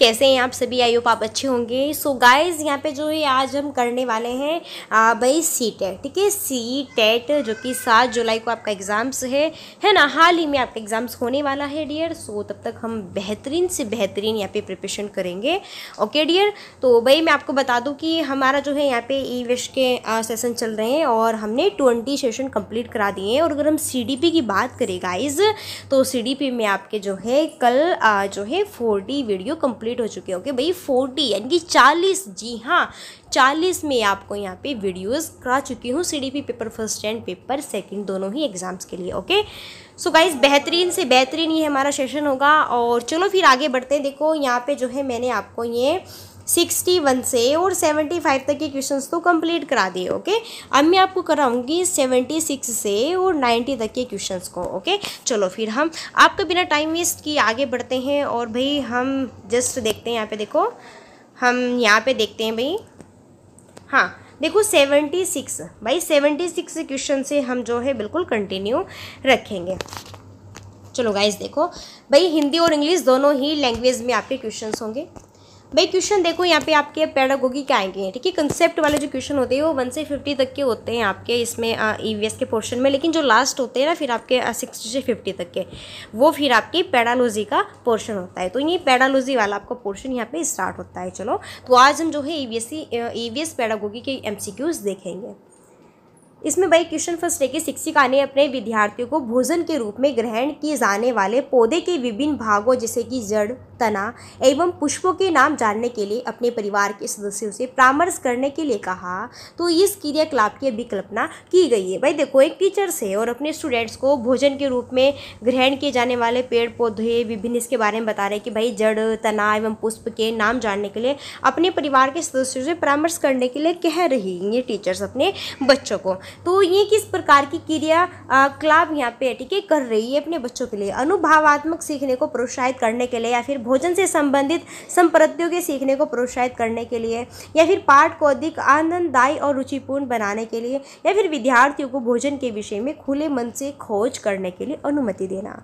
कैसे हैं आप सभी आई होप आप अच्छे होंगे सो गाइस यहाँ पे जो ये आज हम करने वाले हैं भाई सी टेट e ठीक है सी टेट e जो कि सात जुलाई को आपका एग्ज़ाम्स है है ना हाल ही में आपका एग्ज़ाम्स होने वाला है डियर सो तब तक हम बेहतरीन से बेहतरीन यहाँ पे प्रिपरेशन करेंगे ओके डियर तो भाई मैं आपको बता दूँ कि हमारा जो है यहाँ पे ई विश के सेशन चल रहे हैं और हमने ट्वेंटी सेशन कम्प्लीट करा दिए हैं और अगर हम सी की बात करें गाइज़ तो सी में आपके जो है कल जो है फोर्टी वीडियो कम्प्लीट कंप्लीट हो चुके होंगे भाई फोर्टी यानी कि चालीस जी हाँ चालीस में आपको यहाँ पे वीडियोस करा चुकी हूँ CDP paper first and paper second दोनों ही एग्ज़ाम्स के लिए ओके सो गाइज बेहतरीन से बेहतरीन ये हमारा सेशन होगा और चलो फिर आगे बढ़ते हैं देखो यहाँ पे जो है मैंने आपको ये सिक्सटी वन से और सेवेंटी फाइव तक के क्वेश्चंस तो कंप्लीट करा दिए ओके अब मैं आपको कराऊंगी सेवेंटी सिक्स से और नाइन्टी तक के क्वेश्चंस को ओके चलो फिर हम आपका बिना टाइम वेस्ट किए आगे बढ़ते हैं और भाई हम जस्ट देखते हैं यहाँ पे देखो हम यहाँ पे देखते हैं भाई हाँ देखो सेवेंटी सिक्स भाई सेवेंटी सिक्स क्वेश्चन से हम जो है बिल्कुल कंटिन्यू रखेंगे चलो गाइज देखो भाई हिंदी और इंग्लिश दोनों ही लैंग्वेज में आपके क्वेश्चंस होंगे भाई क्वेश्चन देखो यहाँ पे आपके पैडागोगी के आएंगे ठीक है कंसेप्ट वाले जो क्वेश्चन होते हैं वो वन से फिफ्टी तक के होते हैं आपके इसमें ई के पोर्शन में लेकिन जो लास्ट होते हैं ना फिर आपके सिक्सटी से फिफ्टी तक के वो फिर आपकी पैडालोजी का पोर्शन होता है तो ये पैडालोजी वाला आपका पोर्शन यहाँ पे स्टार्ट होता है चलो तो आज हम जो है ई वी एस पैडागोगी के एम देखेंगे इसमें भाई क्वेश्चन फर्स्ट है कि शिक्षिका ने अपने विद्यार्थियों को भोजन के रूप में ग्रहण किए जाने वाले पौधे के विभिन्न भागों जैसे कि जड़ तना एवं पुष्पों के नाम जानने के लिए अपने परिवार के सदस्यों से परामर्श करने के लिए कहा तो इस क्रियाकलाप की अभी कल्पना की गई है भाई देखो एक टीचर्स है और अपने स्टूडेंट्स को भोजन के रूप में ग्रहण किए जाने वाले पेड़ पौधे विभिन्न इसके बारे में बता रहे हैं कि भाई जड़ तना एवं पुष्प के नाम जानने के लिए अपने परिवार के सदस्यों से परामर्श करने के लिए कह रही ये टीचर्स अपने बच्चों को तो ये किस प्रकार की क्रिया क्लाब यहाँ पे ठीक है कर रही है अपने बच्चों के लिए अनुभावात्मक सीखने को प्रोत्साहित करने के लिए या फिर भोजन से संबंधित संप्रतियों के सीखने को प्रोत्साहित करने के लिए या फिर पाठ को अधिक आनंददायी और रुचिपूर्ण बनाने के लिए या फिर विद्यार्थियों को भोजन के विषय में खुले मन से खोज करने के लिए अनुमति देना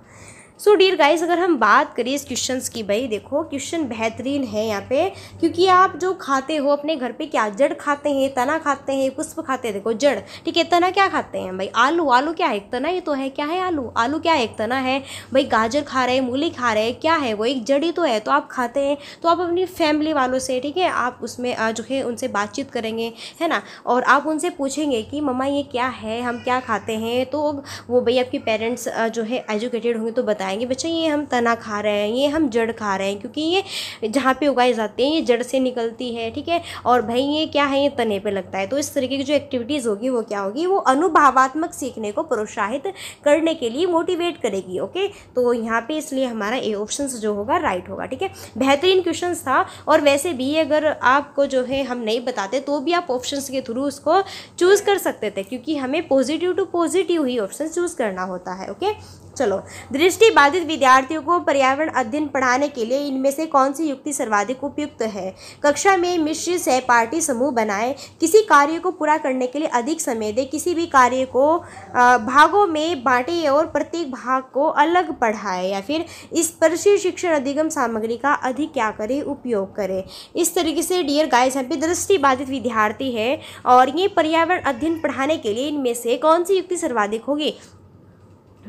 सो डियर गाइस अगर हम बात करें इस क्वेश्चन की भाई देखो क्वेश्चन बेहतरीन है यहाँ पे क्योंकि आप जो खाते हो अपने घर पे क्या जड़ खाते हैं तना खाते हैं पुष्प खाते हैं देखो जड़ ठीक है तना क्या खाते हैं भाई आलू आलू क्या है एक तना ये तो है क्या है आलू आलू क्या है एक तना है भाई गाजर खा रहे हैं मूली खा रहे हैं क्या है वो एक जड़ ही तो है तो आप खाते हैं तो आप अपनी फैमिली वालों से ठीक है आप उसमें जो है उनसे बातचीत करेंगे है ना और आप उनसे पूछेंगे कि मम्मा ये क्या है हम क्या खाते हैं तो वो भाई आपके पेरेंट्स जो है एजुकेटेड होंगे तो बताए बताएंगे बच्चा ये हम तना खा रहे हैं ये हम जड़ खा रहे हैं क्योंकि ये जहाँ पे उगाए जाते हैं ये जड़ से निकलती है ठीक है और भाई ये क्या है ये तने पे लगता है तो इस तरीके की जो एक्टिविटीज़ होगी वो क्या होगी वो अनुभावात्मक सीखने को प्रोत्साहित करने के लिए मोटिवेट करेगी ओके तो यहाँ पर इसलिए हमारा ए ऑप्शन जो होगा राइट होगा ठीक है बेहतरीन क्वेश्चन था और वैसे भी अगर आपको जो है हम नहीं बताते तो भी आप ऑप्शन के थ्रू उसको चूज़ कर सकते थे क्योंकि हमें पॉजिटिव टू पॉजिटिव ही ऑप्शन चूज़ करना होता है ओके चलो दृष्टि बाधित विद्यार्थियों को पर्यावरण अध्ययन पढ़ाने के लिए इनमें से कौन सी युक्ति सर्वाधिक उपयुक्त है कक्षा में मिश्र सहपाठी समूह बनाए किसी कार्य को पूरा करने के लिए अधिक समय दे किसी भी कार्य को भागों में बांटे और प्रत्येक भाग को अलग पढ़ाए या फिर इस पर शिक्षण अधिगम सामग्री का अधिक क्या करें उपयोग करें इस तरीके से डियर गाइस यहाँ पे दृष्टि बाधित विद्यार्थी है और ये पर्यावरण अध्ययन पढ़ाने के लिए इनमें से कौन सी युक्ति सर्वाधिक होगी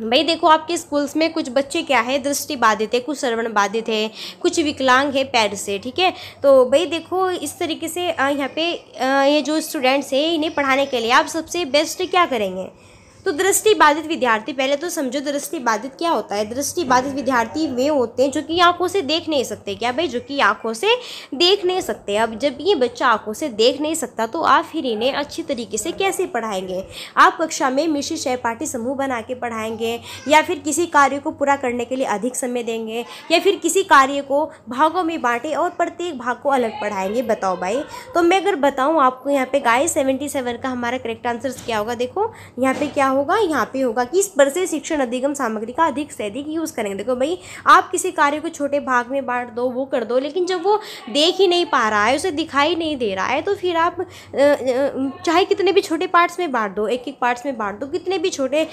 भाई देखो आपके स्कूल्स में कुछ बच्चे क्या है दृष्टि बाधित है कुछ श्रवण बाधित है कुछ विकलांग है पैर से ठीक है तो भाई देखो इस तरीके से यहाँ पे ये जो स्टूडेंट्स हैं इन्हें पढ़ाने के लिए आप सबसे बेस्ट क्या करेंगे तो दृष्टि बाधित विद्यार्थी पहले तो समझो दृष्टि बाधित क्या होता है दृष्टि बाधित विद्यार्थी वे होते हैं जो कि आंखों से देख नहीं सकते क्या भाई जो कि आंखों से देख नहीं सकते अब जब ये बच्चा आंखों से देख नहीं सकता तो आप फिर इन्हें अच्छी तरीके से कैसे पढ़ाएंगे आप कक्षा में मिश्र सहपाठी समूह बना के पढ़ाएंगे या फिर किसी कार्य को पूरा करने के लिए अधिक समय देंगे या फिर किसी कार्य को भागों में बांटे और प्रत्येक भाग को अलग पढ़ाएंगे बताओ भाई तो मैं अगर बताऊँ आपको यहाँ पे गाय सेवेंटी सेवन का हमारा करेक्ट आंसर क्या होगा देखो यहाँ पे क्या होगा यहाँ पे होगा कि इस पर से शिक्षण अधिगम सामग्री का अधिक से अधिक यूज़ करेंगे देखो भाई आप किसी कार्य को छोटे भाग में बांट दो वो कर दो लेकिन जब वो देख ही नहीं पा रहा है उसे दिखाई नहीं दे रहा है तो फिर आप चाहे कितने भी छोटे पार्ट्स में बांट दो एक एक पार्ट्स में बांट दो कितने भी छोटे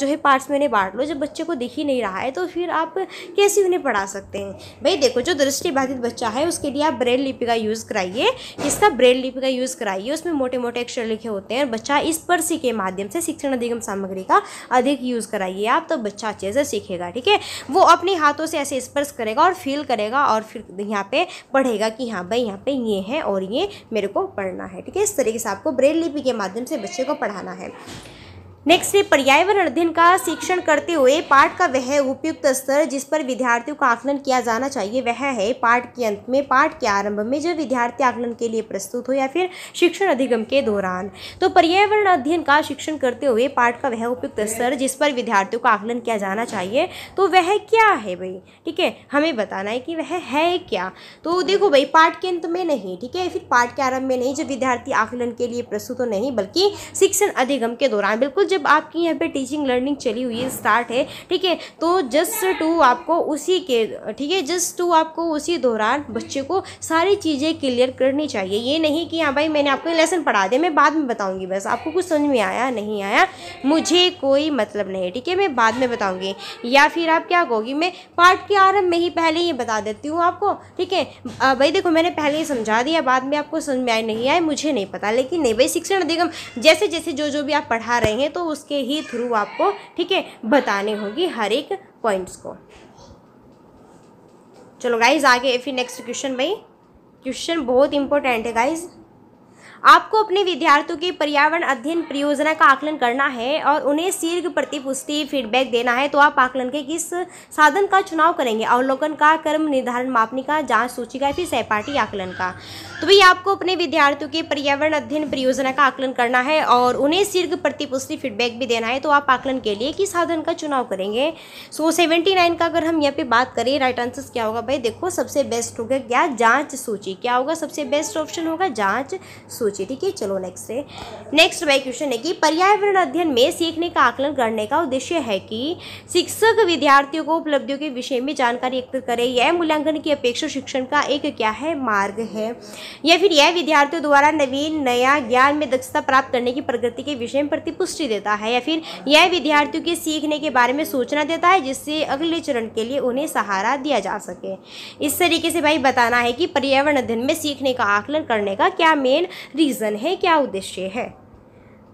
जो है पार्ट्स में उन्हें बांट लो जब बच्चे को दिख ही नहीं रहा है तो फिर आप कैसे उन्हें पढ़ा सकते हैं भाई देखो जो दृष्टि बाधित बच्चा है उसके लिए आप ब्रेल लिपि का यूज़ कराइए इसका ब्रेल लिपि का यूज़ कराइए उसमें मोटे मोटे अक्षर लिखे होते हैं और बच्चा इस पर्सी के माध्यम से शिक्षण अधिगम कम सामग्री का अधिक यूज़ कराइए आप तो बच्चा अच्छे से सीखेगा ठीक है वो अपने हाथों से ऐसे स्पर्श करेगा और फील करेगा और फिर यहाँ पे पढ़ेगा कि हाँ भाई यहाँ पे ये है और ये मेरे को पढ़ना है ठीक है इस तरीके से आपको ब्रेल लिपि के माध्यम से बच्चे को पढ़ाना है नेक्स्ट है पर्यावरण अध्ययन का शिक्षण करते हुए पाठ का वह उपयुक्त स्तर जिस पर विद्यार्थियों का आकलन किया जाना चाहिए वह है पाठ के अंत में पाठ के आरंभ में जब विद्यार्थी आकलन के लिए प्रस्तुत हो या फिर शिक्षण अधिगम के दौरान तो पर्यावरण अध्ययन का शिक्षण करते हुए पाठ का वह उपयुक्त स्तर जिस पर विद्यार्थियों का आकलन किया जाना चाहिए तो वह क्या है भाई ठीक है हमें बताना है कि वह है क्या तो देखो भाई पाठ के अंत में नहीं ठीक है फिर पाठ के आरंभ में नहीं जब विद्यार्थी आकलन के लिए प्रस्तुत हो नहीं बल्कि शिक्षण अधिगम के दौरान बिल्कुल जब आपकी यहाँ पे टीचिंग लर्निंग चली हुई है स्टार्ट है ठीक है तो जस्ट टू आपको उसी के ठीक है जस्ट टू आपको उसी दौरान बच्चे को सारी चीज़ें क्लियर करनी चाहिए ये नहीं कि हाँ भाई मैंने आपको लेसन पढ़ा दिया मैं बाद में बताऊँगी बस आपको कुछ समझ में आया नहीं आया मुझे कोई मतलब नहीं ठीक है मैं बाद में बताऊँगी या फिर आप क्या कहोगी मैं पार्ट के आरम्भ में ही पहले ही बता देती हूँ आपको ठीक है भाई देखो मैंने पहले ही समझा दिया बाद में आपको समझ में आए नहीं आए मुझे नहीं पता लेकिन नहीं भाई शिक्षण अधिगम जैसे जैसे जो जो भी आप पढ़ा रहे हैं तो तो उसके ही थ्रू आपको ठीक है बताने होगी हर एक पॉइंट्स को चलो गाइज आगे फिर नेक्स्ट क्वेश्चन भाई क्वेश्चन बहुत इंपॉर्टेंट है गाइज़ आपको अपने विद्यार्थियों के पर्यावरण अध्ययन परियोजना का आकलन करना है और उन्हें शीर्घ प्रतिपुष्टि फीडबैक देना है तो आप आकलन के किस साधन का चुनाव करेंगे अवलोकन का कर्म निर्धारण मापनी का जाँच सूची का फिर सहपाठी आकलन का तो भाई आपको अपने विद्यार्थियों के पर्यावरण अध्ययन परियोजना का आकलन करना है और उन्हें शीर्घ प्रतिपुष्टि फीडबैक भी देना है तो आप आकलन के लिए किस साधन का चुनाव करेंगे सो सेवेंटी नाइन का अगर हम यहाँ पे बात करें राइट आंसर क्या होगा भाई देखो सबसे बेस्ट होगा क्या जाँच सूची क्या होगा सबसे बेस्ट ऑप्शन होगा जाँच सूची सोचिए ठीक है चलो नेक्स्ट से नेक्स्ट भाई क्वेश्चन है कि पर्यावरण अध्ययन में सीखने का आकलन करने का उद्देश्य है कि शिक्षक विद्यार्थियों को उपलब्धियों के विषय में जानकारी एकत्र करें यह मूल्यांकन की अपेक्षा शिक्षण का एक क्या है मार्ग है या फिर यह विद्यार्थियों द्वारा नवीन नया ज्ञान में दक्षता प्राप्त करने की प्रगति के विषय में प्रतिपुष्टि देता है या फिर यह विद्यार्थियों के सीखने के बारे में सूचना देता है जिससे अगले चरण के लिए उन्हें सहारा दिया जा सके इस तरीके से भाई बताना है कि पर्यावरण अध्ययन में सीखने का आकलन करने का क्या मेन रीज़न है क्या उद्देश्य है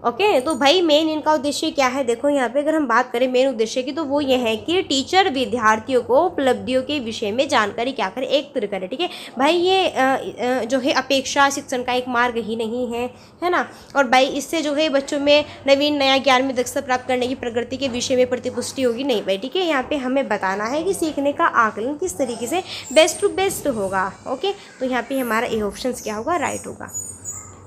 ओके okay, तो भाई मेन इनका उद्देश्य क्या है देखो यहाँ पे अगर हम बात करें मेन उद्देश्य की तो वो ये है कि टीचर विद्यार्थियों को उपलब्धियों के विषय में जानकारी क्या करें एकत्र करें ठीक है भाई ये जो है अपेक्षा शिक्षण का एक मार्ग ही नहीं है है ना और भाई इससे जो है बच्चों में नवीन नया ज्ञान में दक्षता प्राप्त करने की प्रगति के विषय में प्रतिपुष्टि होगी नहीं भाई ठीक है यहाँ पर हमें बताना है कि सीखने का आकलन किस तरीके से बेस्ट टू बेस्ट होगा ओके तो यहाँ पर हमारा ए ऑप्शन क्या होगा राइट होगा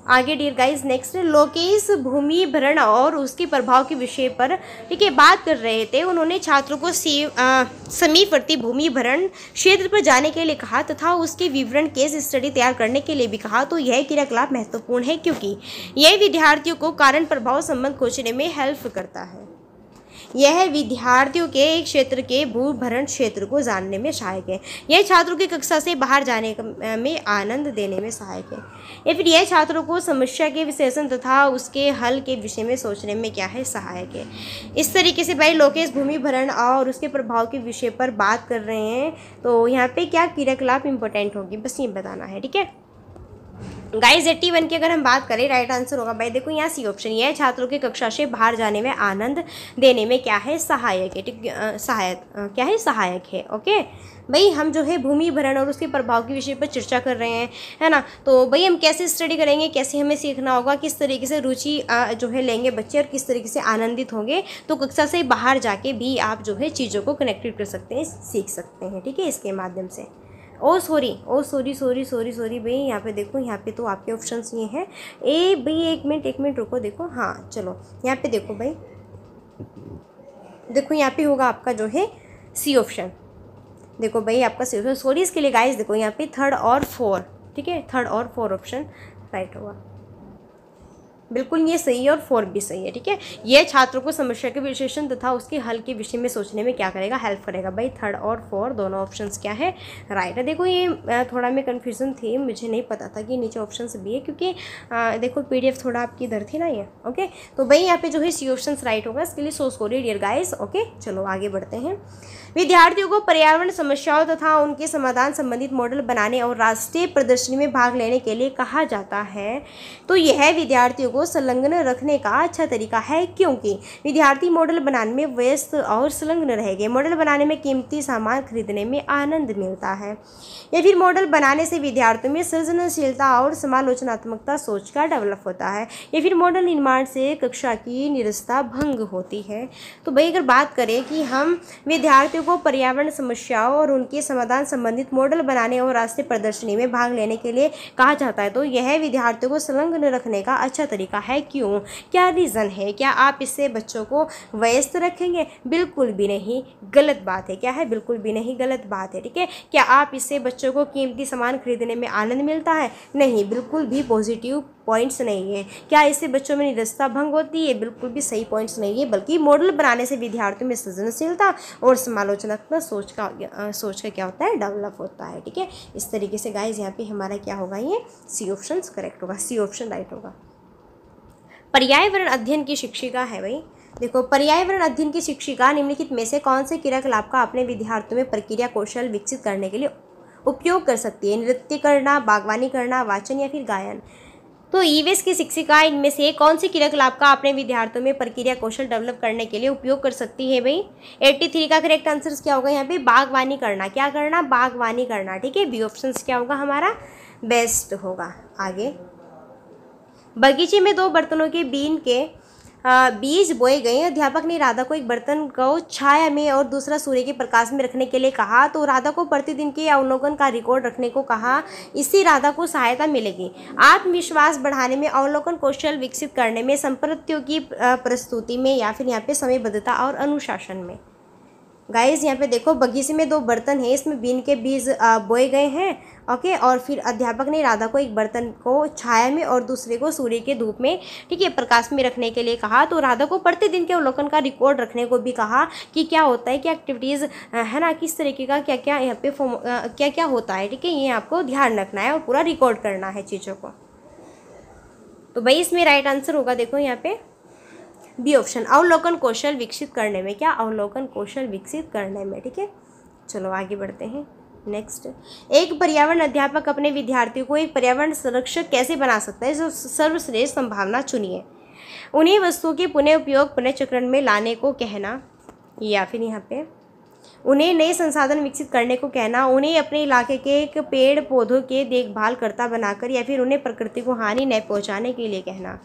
आगे डियर गाइस नेक्स्ट लोकेश भूमि भरण और उसके प्रभाव के विषय पर ठीक है बात कर रहे थे उन्होंने छात्रों को समीपवर्ती भूमि भरण क्षेत्र पर जाने के लिए कहा तथा उसके विवरण केस स्टडी तैयार करने के लिए भी कहा तो यह क्रियाकलाप महत्वपूर्ण है क्योंकि यह विद्यार्थियों को कारण प्रभाव संबंध खोजने में हेल्प करता है यह विद्यार्थियों के एक क्षेत्र के भू भरण क्षेत्र को जानने में सहायक है यह छात्रों की कक्षा से बाहर जाने में आनंद देने में सहायक है या फिर यह छात्रों को समस्या के विश्लेषण तथा उसके हल के विषय में सोचने में क्या है सहायक है इस तरीके से भाई लोकेश भूमि भरण और उसके प्रभाव के विषय पर बात कर रहे हैं तो यहाँ पर क्या क्रियाकलाप इंपॉर्टेंट होगी बस ये बताना है ठीक है गाइज एट्टी वन की अगर हम बात करें राइट आंसर होगा भाई देखो यहाँ सी ऑप्शन ये है छात्रों के कक्षा से बाहर जाने में आनंद देने में क्या है सहायक है ठीक सहायक क्या है सहायक है ओके भाई हम जो है भूमि भरण और उसके प्रभाव के विषय पर चर्चा कर रहे हैं है ना तो भाई हम कैसे स्टडी करेंगे कैसे हमें सीखना होगा किस तरीके से रुचि जो है लेंगे बच्चे और किस तरीके से आनंदित होंगे तो कक्षा से बाहर जाके भी आप जो है चीज़ों को कनेक्टेड कर सकते हैं सीख सकते हैं ठीक है इसके माध्यम से oh sorry oh sorry sorry sorry sorry भाई यहाँ पे देखो यहाँ पे तो आपके ऑप्शंस ये हैं ए भाई एक मिनट एक मिनट रुको देखो हाँ चलो यहाँ पे देखो भाई देखो यहाँ पे होगा आपका जो है सी ऑप्शन देखो भाई आपका सी ऑप्शन सॉरी इसके लिए गाइस देखो यहाँ पे थर्ड और फोर ठीक है थर्ड और फोर ऑप्शन राइट होगा बिल्कुल ये सही है और फोर भी सही है ठीक है ये छात्रों को समस्या के विशेषण तथा उसके हल के विषय में सोचने में क्या करेगा हेल्प करेगा भाई थर्ड और फोर दोनों ऑप्शन क्या है राइट है देखो ये थोड़ा में कन्फ्यूज़न थी मुझे नहीं पता था कि नीचे ऑप्शन भी है क्योंकि आ, देखो पी थोड़ा आपकी इधर थी ना ये ओके तो भाई यहाँ पे जो है सी ऑप्शन राइट होगा इसके लिए सोच सॉरी डियर गाइज ओके चलो आगे बढ़ते हैं विद्यार्थियों को पर्यावरण समस्याओं तथा उनके समाधान संबंधित मॉडल बनाने और राष्ट्रीय प्रदर्शनी में भाग लेने के लिए कहा जाता है तो यह विद्यार्थियों को को संलग्न रखने का अच्छा तरीका है क्योंकि विद्यार्थी मॉडल बनाने में व्यस्त और संलग्न रहेंगे मॉडल बनाने में कीमती सामान खरीदने में आनंद मिलता है या फिर मॉडल बनाने से विद्यार्थियों में सृजनशीलता और समालोचनात्मकता सोच का डेवलप होता है या फिर मॉडल निर्माण से कक्षा की निरस्ता भंग होती है तो भाई अगर बात करें कि हम विद्यार्थियों को पर्यावरण समस्याओं और उनके समाधान संबंधित मॉडल बनाने और रास्ते प्रदर्शनी में भाग लेने के लिए कहा जाता है तो यह विद्यार्थियों को संलग्न रखने का अच्छा तरीका तरीका है क्यों क्या रीज़न है क्या आप इससे बच्चों को व्यस्त रखेंगे बिल्कुल भी नहीं गलत बात है क्या है बिल्कुल भी नहीं गलत बात है ठीक है क्या आप इससे बच्चों को कीमती सामान खरीदने में आनंद मिलता है नहीं बिल्कुल भी पॉजिटिव पॉइंट्स नहीं है क्या इससे बच्चों में निरस्ता भंग होती है बिल्कुल भी सही पॉइंट्स नहीं है बल्कि मॉडल बनाने से विद्यार्थियों में सृजनशीलता और समालोचनात्मक सोच का सोच का क्या होता है डेवलप होता है ठीक है इस तरीके से गाइज यहाँ पे हमारा क्या होगा ये सी ऑप्शन करेक्ट होगा सी ऑप्शन राइट होगा पर्यावरण अध्ययन की शिक्षिका है भाई देखो पर्यावरण अध्ययन की शिक्षिका निम्नलिखित में से कौन से क्रियाकलाप का अपने विद्यार्थियों में प्रक्रिया कौशल विकसित करने के लिए उपयोग कर सकती है नृत्य करना बागवानी करना वाचन या फिर गायन तो ईवेस की शिक्षिका इनमें से कौन से क्रियाकलाप का अपने विद्यार्थियों में प्रक्रिया कौशल डेवलप करने के लिए उपयोग कर सकती है भाई एट्टी थ्री का करेक्ट आंसर क्या होगा यहाँ पे बागवानी करना क्या करना बागवानी करना ठीक है बी ऑप्शन क्या होगा हमारा बेस्ट होगा आगे बगीचे में दो बर्तनों के बीन के बीज बोए गए अध्यापक ने राधा को एक बर्तन को छाया में और दूसरा सूर्य के प्रकाश में रखने के लिए कहा तो राधा को प्रतिदिन के अवलोकन का रिकॉर्ड रखने को कहा इससे राधा को सहायता मिलेगी आत्मविश्वास बढ़ाने में अवलोकन कौशल विकसित करने में संप्रतियों की प्रस्तुति में या फिर यहाँ पे समयबद्धता और अनुशासन में गाइस यहाँ पे देखो बगीचे में दो बर्तन है इसमें बीन के बीज बोए गए हैं ओके और फिर अध्यापक ने राधा को एक बर्तन को छाया में और दूसरे को सूर्य के धूप में ठीक है प्रकाश में रखने के लिए कहा तो राधा को प्रतिदिन के अवलोकन का रिकॉर्ड रखने को भी कहा कि क्या होता है क्या एक्टिविटीज़ है ना किस तरीके का क्या क्या यहाँ पे फॉर्म क्या क्या होता है ठीक है ये आपको ध्यान रखना है और पूरा रिकॉर्ड करना है चीज़ों को तो भाई इसमें राइट आंसर होगा देखो यहाँ पे बी ऑप्शन अवलोकन कौशल विकसित करने में क्या अवलोकन कौशल विकसित करने में ठीक है चलो आगे बढ़ते हैं नेक्स्ट एक पर्यावरण अध्यापक अपने विद्यार्थियों को एक पर्यावरण संरक्षक कैसे बना सकता है जो सर्वश्रेष्ठ संभावना चुनिए उन्हीं वस्तुओं के पुनः उपयोग पुनः चक्रण में लाने को कहना या फिर यहाँ पे उन्हें नए संसाधन विकसित करने को कहना उन्हें अपने इलाके के एक पेड़ पौधों के देखभाल करता बनाकर या फिर उन्हें प्रकृति को हानि न पहुँचाने के लिए कहना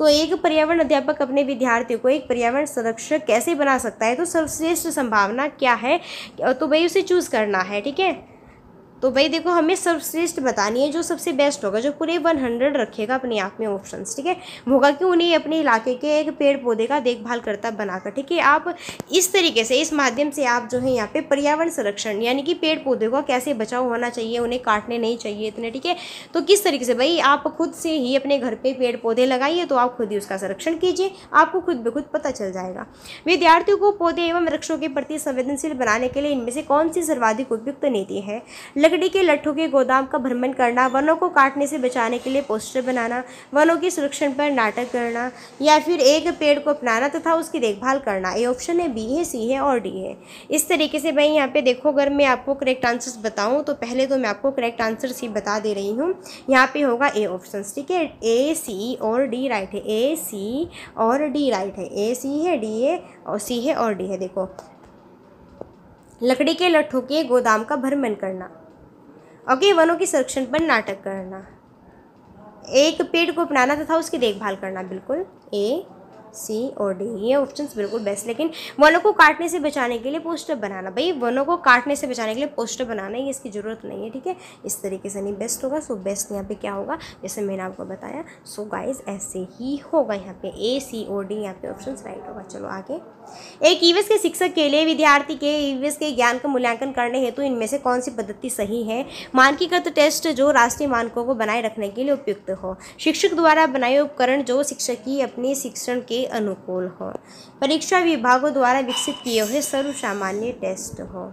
तो एक पर्यावरण अध्यापक अपने विद्यार्थियों को एक पर्यावरण संरक्षक कैसे बना सकता है तो सर्वश्रेष्ठ संभावना क्या है तो भाई उसे चूज़ करना है ठीक है तो भाई देखो हमें सर्वश्रेष्ठ बतानी है जो सबसे बेस्ट होगा जो पूरे वन हंड्रेड रखेगा अपने आप में ऑप्शन ठीक है होगा कि उन्हें अपने इलाके के एक पेड़ पौधे का देखभाल करता बनाकर ठीक है आप इस तरीके से इस माध्यम से आप जो है यहाँ पे पर्यावरण संरक्षण यानी कि पेड़ पौधे का कैसे बचाव होना चाहिए उन्हें काटने नहीं चाहिए इतने ठीक है तो किस तरीके से भाई आप खुद से ही अपने घर पर पे पेड़ पौधे लगाइए तो आप खुद ही उसका संरक्षण कीजिए आपको खुद ब खुद पता चल जाएगा विद्यार्थियों को पौधे एवं वृक्षों के प्रति संवेदनशील बनाने के लिए इनमें से कौन सी सर्वाधिक उपयुक्त नीति है लकड़ी के लट्ठों के गोदाम का भ्रमण करना वनों को काटने से बचाने के लिए पोस्टर बनाना वनों के संरक्षण पर नाटक करना या फिर एक पेड़ को अपनाना तथा उसकी देखभाल करना ये ऑप्शन है बी है सी है और डी है इस तरीके से भाई यहाँ पे देखो अगर मैं आपको करेक्ट आंसर्स बताऊँ तो पहले तो मैं आपको करेक्ट आंसर्स ही बता दे रही हूँ यहाँ पे होगा ए ऑप्शन ठीक है ए सी और डी राइट है ए सी और डी राइट है ए सी है डी है और सी है और डी है देखो लकड़ी के लट्ठों के गोदाम का भ्रमण करना ओके वनों के संरक्षण पर नाटक करना एक पेड़ को अपनाना तथा उसकी देखभाल करना बिल्कुल ए सी और डी ये ऑप्शन बिल्कुल बेस्ट लेकिन वनों को काटने से बचाने के लिए पोस्टर बनाना भाई वनों को काटने से बचाने के लिए पोस्टर बनाना ये इसकी ज़रूरत नहीं है ठीक है इस तरीके से नहीं बेस्ट होगा सो बेस्ट यहाँ पे क्या होगा जैसे मैंने आपको बताया सो गाइज ऐसे ही होगा यहाँ पे ए सी और डी यहाँ पे ऑप्शन राइट होगा चलो आगे एक ईवीएस e के शिक्षक के लिए विद्यार्थी के ईवीएस e के ज्ञान का मूल्यांकन करने हेतु तो इनमें से कौन सी पद्धति सही है मानकीकृत टेस्ट जो राष्ट्रीय मानकों को बनाए रखने के लिए उपयुक्त हो शिक्षक द्वारा बनाए उपकरण जो शिक्षक की अपने शिक्षण के अनुकूल हो परीक्षा विभागों द्वारा विकसित किए हुए सर्व सामान्य टेस्ट हो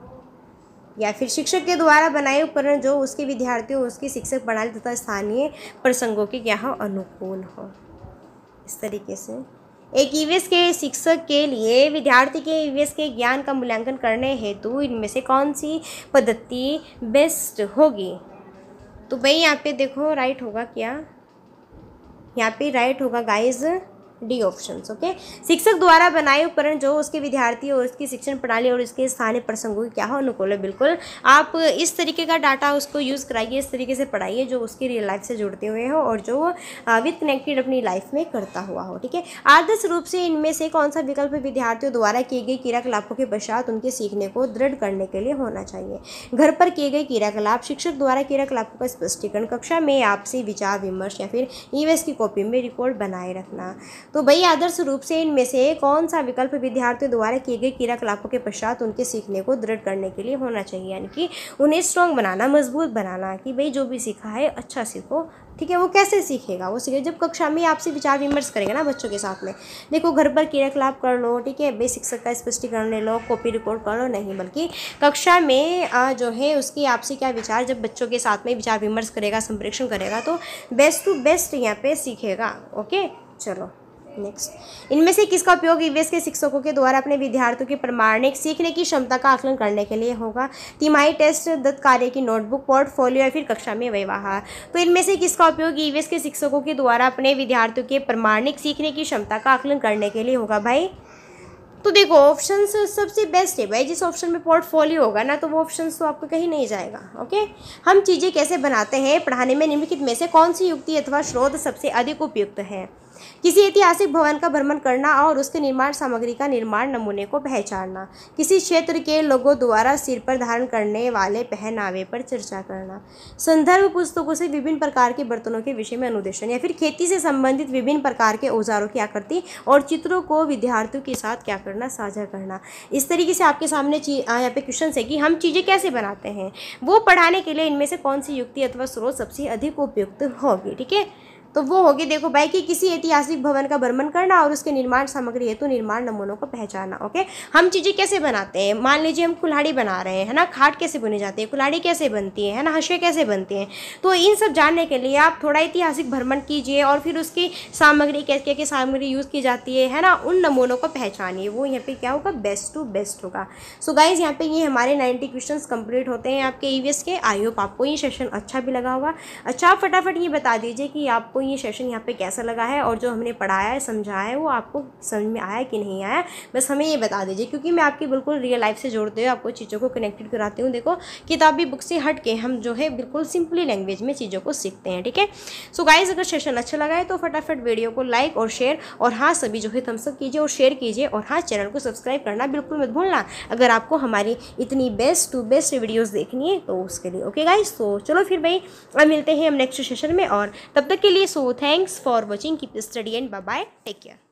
या फिर शिक्षक के द्वारा बनाए उपकरण जो उसके विद्यार्थियों उसकी शिक्षक प्रणाली तथा स्थानीय प्रसंगों के यहाँ अनुकूल हो इस तरीके से एक ईवीएस e के शिक्षक के लिए विद्यार्थी के ईवीएस e के ज्ञान का मूल्यांकन करने हेतु इनमें से कौन सी पद्धति बेस्ट होगी तो भाई यहाँ पे देखो राइट होगा क्या यहाँ पे राइट होगा गाइज डी ऑप्शन ओके शिक्षक द्वारा बनाए उपकरण जो उसके विद्यार्थी और उसकी शिक्षण प्रणाली और उसके स्थानीय प्रसंगों की क्या हो अनुकूल है बिल्कुल आप इस तरीके का डाटा उसको यूज़ कराइए इस तरीके से पढ़ाइए जो उसकी रियल लाइफ से जुड़ते हुए हो और जो विथ कनेक्टेड अपनी लाइफ में करता हुआ हो ठीक है आदर्श रूप से इनमें से कौन सा विकल्प विद्यार्थियों द्वारा किए गए क्रियाकलापों के पश्चात उनके सीखने को दृढ़ करने के लिए होना चाहिए घर पर किए गए क्रियाकलाप शिक्षक द्वारा क्रियाकलापों का स्पष्टीकरण कक्षा में आपसे विचार विमर्श या फिर ई e की कॉपी में रिकॉर्ड बनाए रखना तो भाई आदर्श रूप से इनमें से कौन सा विकल्प विद्यार्थियों द्वारा किए गए क्रियाकलापों के पश्चात उनके सीखने को दृढ़ करने के लिए होना चाहिए यानी कि उन्हें स्ट्रॉन्ग बनाना मजबूत बनाना कि भाई जो भी सीखा है अच्छा सीखो ठीक है वो कैसे सीखेगा वो सीखेगा जब कक्षा में आपसे विचार विमर्श करेगा ना बच्चों के साथ में देखो घर पर क्रियाकलाप कर लो ठीक है बेसिक शिक्षक का स्पष्टीकरण ले लो कॉपी रिकॉर्ड कर लो नहीं बल्कि कक्षा में आ, जो है उसकी आपसे क्या विचार जब बच्चों के साथ में विचार विमर्श करेगा संप्रेक्षण करेगा तो बेस्ट टू बेस्ट यहाँ पर सीखेगा ओके चलो नेक्स्ट इनमें से किसका उपयोग ईवीएस e के शिक्षकों के द्वारा अपने विद्यार्थियों की प्रमाणिक सीखने की क्षमता का आकलन करने के लिए होगा तिमाही टेस्ट दत्त कार्य की नोटबुक पोर्टफोलियो या फिर कक्षा में व्यवहार तो इनमें से किसका उपयोग ईवीएस e के शिक्षकों के द्वारा अपने विद्यार्थियों के प्रमाणिक सीखने की क्षमता का आकलन करने के लिए होगा भाई तो देखो ऑप्शन सबसे बेस्ट है भाई जिस ऑप्शन में पोर्टफोलियो होगा ना तो वो ऑप्शन तो आपको कहीं नहीं जाएगा ओके हम चीज़ें कैसे बनाते हैं पढ़ाने में निम्नलिखित में से कौन सी युक्ति अथवा स्रोत सबसे अधिक उपयुक्त है किसी ऐतिहासिक भवन का भ्रमण करना और उसके निर्माण सामग्री का निर्माण नमूने को पहचानना किसी क्षेत्र के लोगों द्वारा सिर पर धारण करने वाले पहनावे पर चर्चा करना संदर्भ पुस्तकों से विभिन्न प्रकार के बर्तनों के विषय में अनुदेशन या फिर खेती से संबंधित विभिन्न प्रकार के औजारों की आकृति और चित्रों को विद्यार्थियों के साथ क्या करना साझा करना इस तरीके से आपके सामने यहाँ पे क्वेश्चन है कि हम चीज़ें कैसे बनाते हैं वो पढ़ाने के लिए इनमें से कौन सी युक्ति अथवा स्रोत सबसे अधिक उपयुक्त होगी ठीक है तो वो होगी देखो भाई कि किसी ऐतिहासिक भवन का भ्रमण करना और उसके निर्माण सामग्री हेतु निर्माण नमूनों को पहचाना ओके हम चीज़ें कैसे बनाते हैं मान लीजिए हम कुल्हाड़ी बना रहे हैं ना खाट कैसे बुने जाते हैं कुल्हाड़ी कैसे बनती है है ना हशे कैसे बनते हैं तो इन सब जानने के लिए आप थोड़ा ऐतिहासिक भ्रमण कीजिए और फिर उसकी सामग्री कैसे क्या क्या सामग्री यूज़ की जाती है है ना उन नमूनों को पहचानिए वो यहाँ पे क्या होगा बेस्ट टू बेस्ट होगा सो गाइज यहाँ पे ये हमारे नाइन्टी क्वेश्चन कंप्लीट होते हैं आपके ई e के आई होप आपको ये सेशन अच्छा भी लगा होगा अच्छा आप फटाफट ये बता दीजिए कि आपको आपको ये सेशन यहाँ पे कैसा लगा है और जो हमने पढ़ाया है समझाया है वो आपको समझ में आया कि नहीं आया बस हमें ये बता दीजिए क्योंकि मैं आपकी बिल्कुल रियल लाइफ से जोड़ते हुए आपको चीज़ों को कनेक्टेड कराती हूँ देखो किताबी बुक से हट के हम जो है बिल्कुल सिंपली लैंग्वेज में चीज़ों को सीखते हैं ठीक है सो गाइज अगर सेशन अच्छा लगा है तो फटाफट वीडियो को लाइक और शेयर और हाँ सभी जो है थम्सअप कीजिए और शेयर कीजिए और हाँ चैनल को सब्सक्राइब करना बिल्कुल मत भूलना अगर आपको हमारी इतनी बेस्ट टू बेस्ट वीडियोज़ देखनी है तो उसके लिए ओके गाइज तो चलो फिर भाई अब मिलते हैं हम नेक्स्ट सेशन में और तब तक के लिए so thanks for watching keep studying bye bye take care